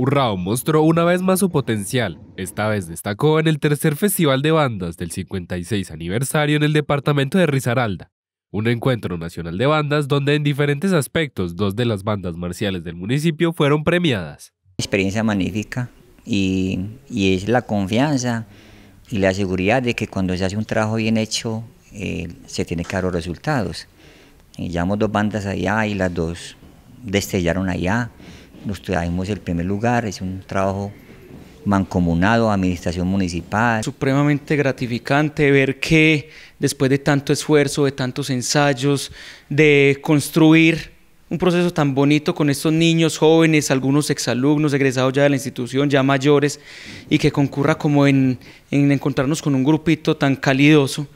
Urrao mostró una vez más su potencial. Esta vez destacó en el tercer Festival de Bandas del 56 aniversario en el departamento de Risaralda, un encuentro nacional de bandas donde en diferentes aspectos dos de las bandas marciales del municipio fueron premiadas. Experiencia magnífica y, es la confianza y la seguridad de que cuando se hace un trabajo bien hecho eh, se tiene que dar los resultados. Y eh, dos bandas allá y las dos destellaron allá nos traemos el primer lugar, es un trabajo mancomunado, administración municipal. Supremamente gratificante ver que después de tanto esfuerzo, de tantos ensayos, de construir un proceso tan bonito con estos niños jóvenes, algunos exalumnos, egresados ya de la institución, ya mayores, y que concurra como en, en encontrarnos con un grupito tan calidoso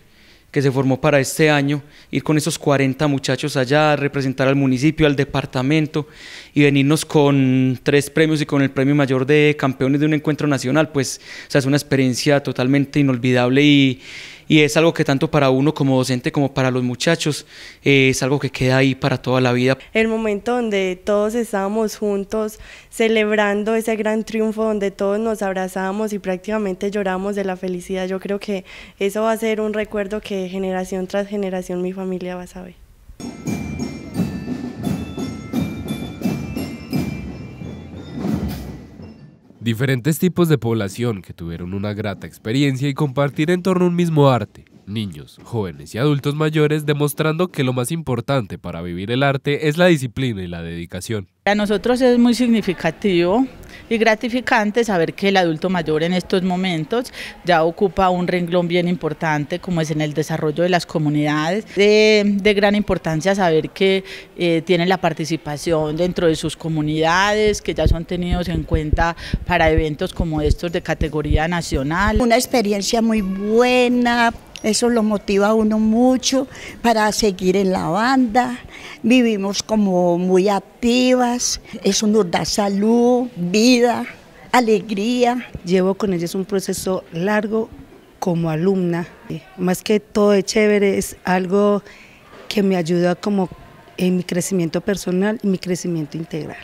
que se formó para este año, ir con esos 40 muchachos allá, representar al municipio, al departamento y venirnos con tres premios y con el premio mayor de campeones de un encuentro nacional, pues o es una experiencia totalmente inolvidable y, y es algo que tanto para uno como docente como para los muchachos eh, es algo que queda ahí para toda la vida. El momento donde todos estábamos juntos celebrando ese gran triunfo, donde todos nos abrazábamos y prácticamente lloramos de la felicidad, yo creo que eso va a ser un recuerdo que generación tras generación mi familia va a saber. Diferentes tipos de población que tuvieron una grata experiencia y compartir en torno a un mismo arte, niños, jóvenes y adultos mayores, demostrando que lo más importante para vivir el arte es la disciplina y la dedicación. A nosotros es muy significativo y gratificante saber que el adulto mayor en estos momentos ya ocupa un renglón bien importante como es en el desarrollo de las comunidades. De, gran importancia saber que eh, tienen la participación dentro de sus comunidades, que ya son tenidos en cuenta para eventos como estos de categoría nacional. Una experiencia muy buena eso lo motiva a uno mucho para seguir en la banda. Vivimos como muy activas. Eso nos da salud, vida, alegría. Llevo con ellas un proceso largo como alumna. Más que todo es chévere, es algo que me ayuda como en mi crecimiento personal y mi crecimiento integral.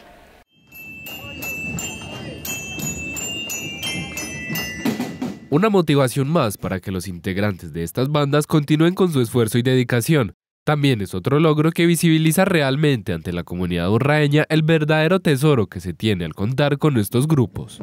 Una motivación más para que los integrantes de estas bandas continúen con su esfuerzo y dedicación. También es otro logro que visibiliza realmente ante la comunidad urraeña el verdadero tesoro que se tiene al contar con estos grupos.